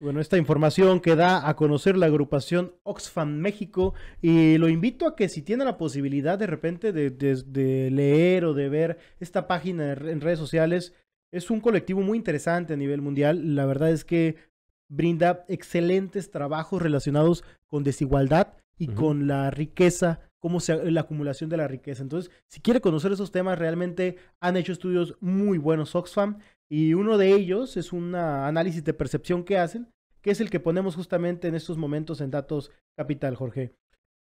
Bueno, esta información que da a conocer la agrupación Oxfam México y lo invito a que si tiene la posibilidad de repente de, leer o de ver esta página en redes sociales, es un colectivo muy interesante a nivel mundial. La verdad es que brinda excelentes trabajos relacionados con desigualdad y con la riqueza Como se, la acumulación de la riqueza. Entonces, si quiere conocer esos temas, realmente han hecho estudios muy buenos Oxfam. Y uno de ellos es un análisis de percepción que hacen, que es el que ponemos justamente en estos momentos en Datos Capital, Jorge.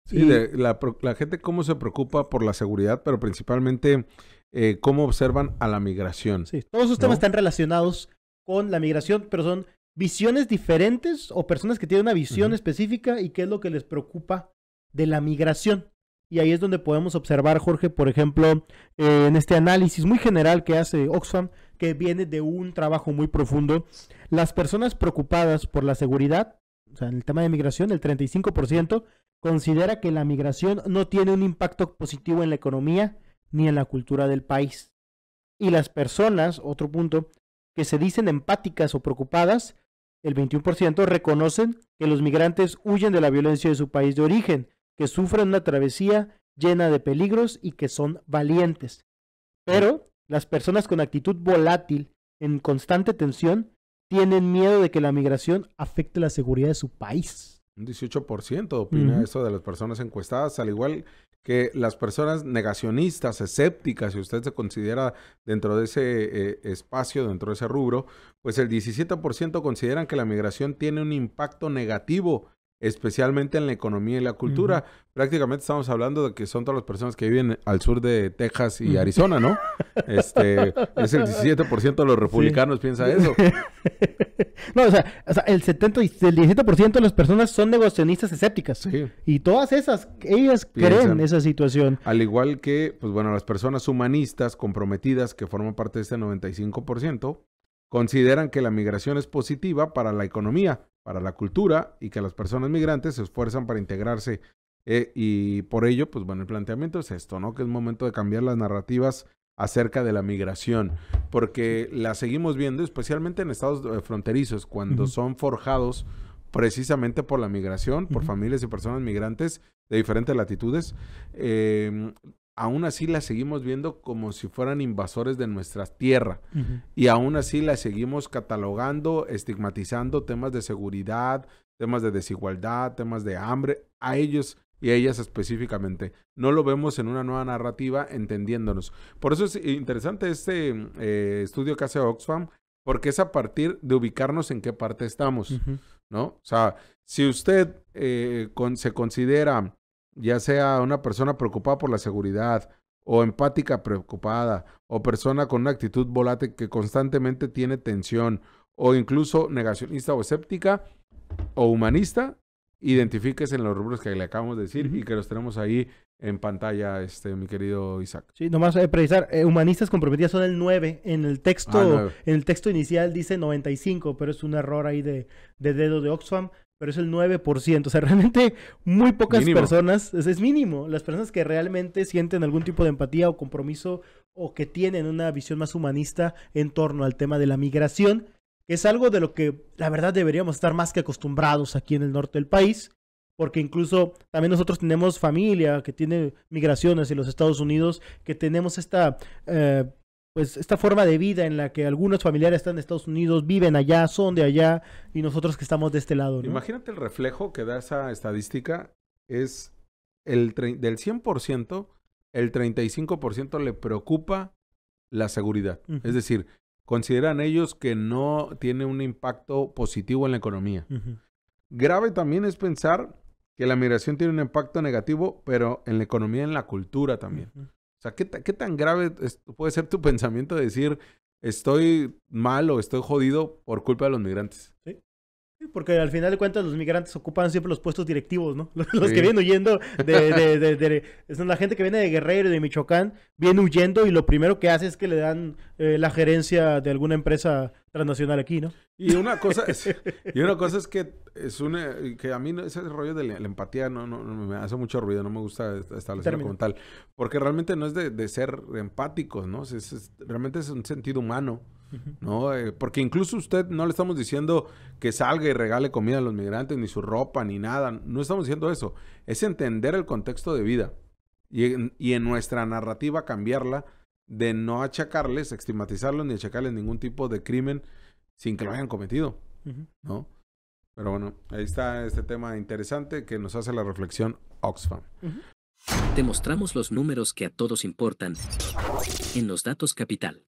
Sí, la, gente cómo se preocupa por la seguridad, pero principalmente eh, cómo observan a la migración. Sí, todos esos temas están relacionados con la migración, pero son visiones diferentes o personas que tienen una visión específica y qué es lo que les preocupa de la migración. Y ahí es donde podemos observar, Jorge, por ejemplo, eh, en este análisis muy general que hace Oxfam, que viene de un trabajo muy profundo, las personas preocupadas por la seguridad, o sea, en el tema de migración, el 35% considera que la migración no tiene un impacto positivo en la economía ni en la cultura del país. Y las personas, otro punto, que se dicen empáticas o preocupadas, el 21% reconocen que los migrantes huyen de la violencia de su país de origen que sufren una travesía llena de peligros y que son valientes. Pero las personas con actitud volátil, en constante tensión, tienen miedo de que la migración afecte la seguridad de su país. Un 18% opina eso de las personas encuestadas, al igual que las personas negacionistas, escépticas, si usted se considera dentro de ese eh, espacio, dentro de ese rubro, pues el 17% consideran que la migración tiene un impacto negativo especialmente en la economía y la cultura. Prácticamente estamos hablando de que son todas las personas que viven al sur de Texas y Arizona, ¿no? Este, es el 17% de los republicanos piensa eso. No, o sea, el, 70, 17% de las personas son negocionistas escépticas. Y todas esas, ellas creen esa situación. Al igual que, pues bueno, las personas humanistas comprometidas que forman parte de este 95%, consideran que la migración es positiva para la economía para la cultura y que las personas migrantes se esfuerzan para integrarse. Eh, y por ello, pues bueno, el planteamiento es esto, ¿no? Que es momento de cambiar las narrativas acerca de la migración, porque la seguimos viendo especialmente en estados eh, fronterizos, cuando son forjados precisamente por la migración, por familias y personas migrantes de diferentes latitudes, em, aún así las seguimos viendo como si fueran invasores de nuestra tierra y aún así las seguimos catalogando, estigmatizando temas de seguridad, temas de desigualdad, temas de hambre, a ellos y a ellas específicamente. No lo vemos en una nueva narrativa entendiéndonos. Por eso es interesante este eh, estudio que hace Oxfam, porque es a partir de ubicarnos en qué parte estamos, ¿no? O sea, si usted eh, se considera ya sea una persona preocupada por la seguridad o empática preocupada o persona con una actitud volátil que constantemente tiene tensión o incluso negacionista o escéptica o humanista, identifiques en los rubros que le acabamos de decir y que los tenemos ahí en pantalla, este, mi querido Isaac. Sí, nomás eh, precisar, eh, humanistas comprometidas son el 9, en el ah, texto, en el texto inicial dice 95, pero es un error ahí de, de dedo de Oxfam, pero es el 9%. O sea, realmente muy pocas personas, es, mínimo, las personas que realmente sienten algún tipo de empatía o compromiso o que tienen una visión más humanista en torno al tema de la migración, que es algo de lo que la verdad deberíamos estar más que acostumbrados aquí en el norte del país, porque incluso también nosotros tenemos familia que tiene migraciones en los Estados Unidos, que tenemos esta... Eh, pues esta forma de vida en la que algunos familiares están en Estados Unidos, viven allá, son de allá y nosotros que estamos de este lado. Imagínate el reflejo que da esa estadística es el del 100%, el 35% le preocupa la seguridad. Es decir, consideran ellos que no tiene un impacto positivo en la economía. Grave también es pensar que la migración tiene un impacto negativo, pero en la economía, en la cultura también sea, ¿qué, tan grave puede ser tu pensamiento de decir estoy mal o estoy jodido por culpa de los migrantes? Sí porque al final de cuentas los migrantes ocupan siempre los puestos directivos, ¿no? Los, que vienen huyendo de, son la gente que viene de Guerrero, y de Michoacán, viene huyendo y lo primero que hace es que le dan eh, la gerencia de alguna empresa transnacional aquí, ¿no? Y una cosa es, y una cosa es que es una, que a mí ese rollo de la, empatía no, me hace mucho ruido, no me gusta establecerlo como tal, porque realmente no es de, ser empáticos, ¿no? realmente es un sentido humano ¿no? Eh, porque incluso usted no le estamos diciendo que salga y regale comida a los migrantes, ni su ropa, ni nada. No estamos diciendo eso. Es entender el contexto de vida y, y en nuestra narrativa cambiarla de no achacarles, estigmatizarlos, ni achacarles ningún tipo de crimen sin que lo hayan cometido, ¿no? Pero bueno, ahí está este tema interesante que nos hace la reflexión Oxfam. demostramos Te mostramos los números que a todos importan en los datos capital.